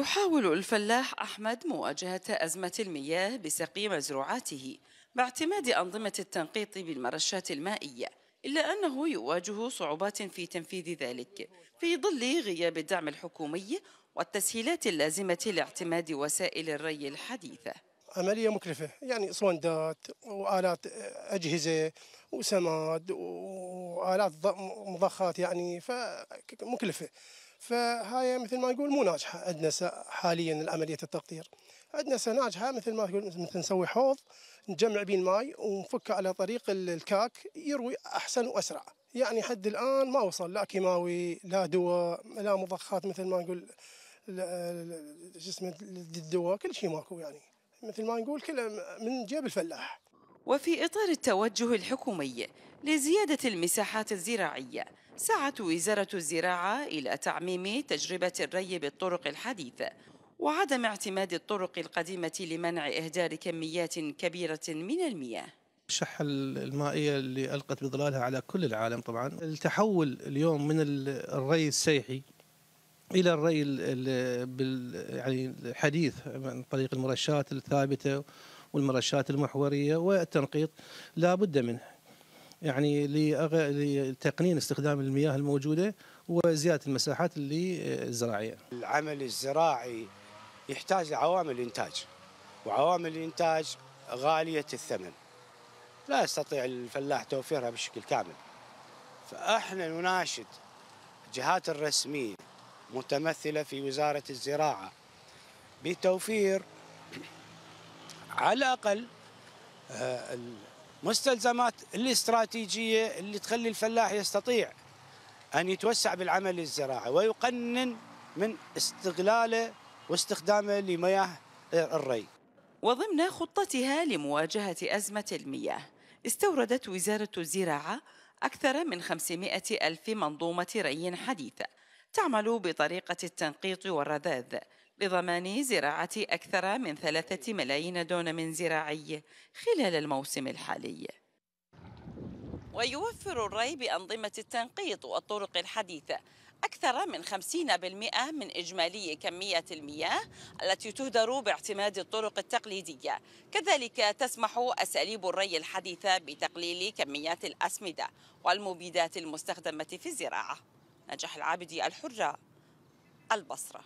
يحاول الفلاح أحمد مواجهة أزمة المياه بسقي مزروعاته باعتماد أنظمة التنقيط بالمرشات المائية إلا أنه يواجه صعوبات في تنفيذ ذلك في ظل غياب الدعم الحكومي والتسهيلات اللازمة لاعتماد وسائل الري الحديثة عملية مكلفة يعني صوندات وآلات أجهزة وسماد وآلات مضخات يعني فمكلفة فهاي مثل ما نقول مو ناجحه عندنا حاليا عمليه التقطير عندنا ناجحه مثل ما تقول مثل نسوي حوض نجمع به الماي ونفكه على طريق الكاك يروي احسن واسرع يعني حد الان ما وصل لا كيماوي لا دواء لا مضخات مثل ما نقول شو اسمه الدواء كل شيء ماكو يعني مثل ما نقول كله من جيب الفلاح وفي اطار التوجه الحكومي لزياده المساحات الزراعيه سعت وزارة الزراعة إلى تعميم تجربة الري بالطرق الحديثة وعدم اعتماد الطرق القديمة لمنع إهدار كميات كبيرة من المياه الشحة المائية اللي ألقت بظلالها على كل العالم طبعا التحول اليوم من الري السيحي الى الري يعني الحديث عن طريق المرشات الثابته والمرشات المحوريه والتنقيط لا بد منه يعني لتقنين استخدام المياه الموجوده وزياده المساحات اللي الزراعيه. العمل الزراعي يحتاج لعوامل الانتاج وعوامل الانتاج غاليه الثمن. لا يستطيع الفلاح توفيرها بشكل كامل. فاحنا نناشد الجهات الرسميه متمثله في وزاره الزراعه بتوفير على الاقل آه، مستلزمات الاستراتيجية اللي تخلي الفلاح يستطيع أن يتوسع بالعمل الزراعي ويقنن من استغلاله واستخدامه لمياه الري وضمن خطتها لمواجهة أزمة المياه استوردت وزارة الزراعة أكثر من 500 ألف منظومة ري حديثة تعمل بطريقة التنقيط والرذاذ لضمان زراعة أكثر من ثلاثة ملايين دونم زراعي خلال الموسم الحالي ويوفر الري بأنظمة التنقيط والطرق الحديثة أكثر من 50% من إجمالي كمية المياه التي تهدر باعتماد الطرق التقليدية كذلك تسمح أساليب الري الحديثة بتقليل كميات الأسمدة والمبيدات المستخدمة في الزراعة نجاح العابدي الحرة البصرة